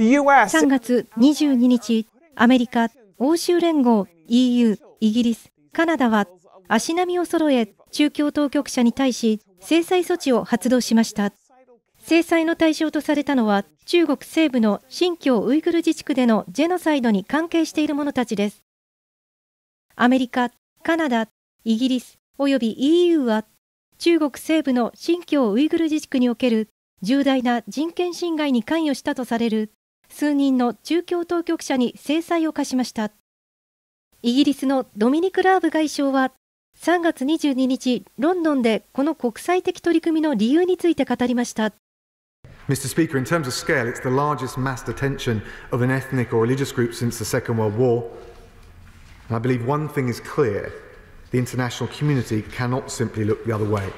3月22日、アメリカ、欧州連合、EU、イギリス、カナダは足並みを揃え、中共当局者に対し制裁措置を発動しました。制裁の対象とされたのは、中国西部の新疆ウイグル自治区でのジェノサイドに関係している者たちです。アメリカ、カナダ、イギリス、および EU は、中国西部の新疆ウイグル自治区における重大な人権侵害に関与したとされる数人の中共当局者に制裁を課しましたイギリスのドミニク・ラーブ外相は3月22日ロンドンでこの国際的取り組みの理由について語りました Mr. Speaker, in terms of scale, it's the largest mass detention of an ethnic or religious group since the Second World War. And I believe one thing is clear the international community cannot simply look the other way.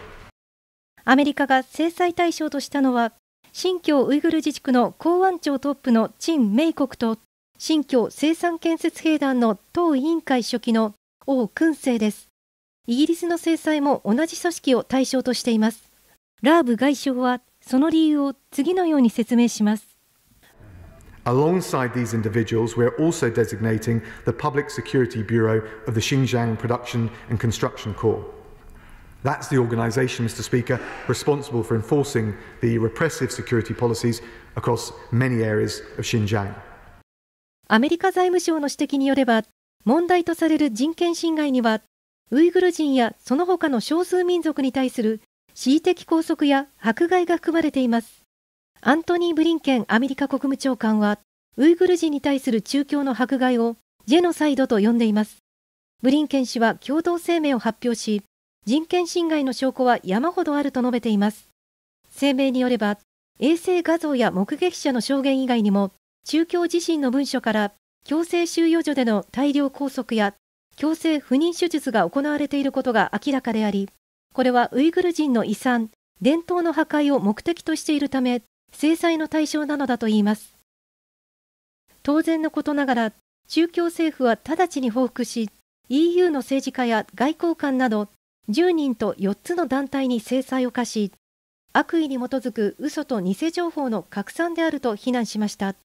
アメリカが制裁対象としたのは新疆ウイグル自治区の公安庁トップの陳明国と新疆生産建設兵団の党委員会書記の王君生です。イギリスの制裁も同じ組織を対象としています。ラーブ外相はその理由を次のように説明します。Alongside these individuals, we're also designating the Public Security Bureau of the Xinjiang Production and Construction Corps. That's the organisation, Mr Speaker, responsible for enforcing the repressive security policies across many areas of Xinjiang. アメリカ財務省の指摘によれば、問題とされる人権侵害には、ウイグル人やその他の少数民族に対する恣意的拘束や迫害が含まれています。アントニー・ブリンケンアメリカ国務長官は、ウイグル人に対する中共の迫害をジェノサイドと呼んでいます。ブリンケン氏は共同声明を発表し、人権侵害の証拠は山ほどあると述べています声明によれば衛星画像や目撃者の証言以外にも中共自身の文書から強制収容所での大量拘束や強制不妊手術が行われていることが明らかでありこれはウイグル人の遺産伝統の破壊を目的としているため制裁の対象なのだといいます当然のことながら中共政府は直ちに報復し EU の政治家や外交官など10人と4つの団体に制裁を課し、悪意に基づく嘘と偽情報の拡散であると非難しました。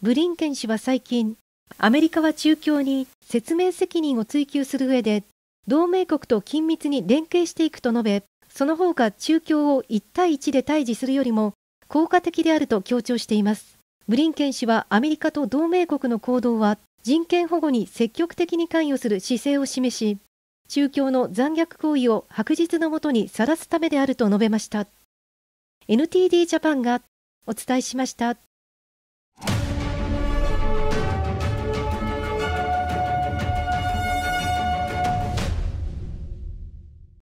ブリンケン氏は最近、アメリカは中共に説明責任を追及する上で、同盟国と緊密に連携していくと述べ、その方が中共を1対1で対峙するよりも効果的であると強調しています。ブリンケン氏はアメリカと同盟国の行動は人権保護に積極的に関与する姿勢を示し、宗教の残虐行為を白日のもとにさらすためであると述べました。NTD ジャパンがお伝えしました。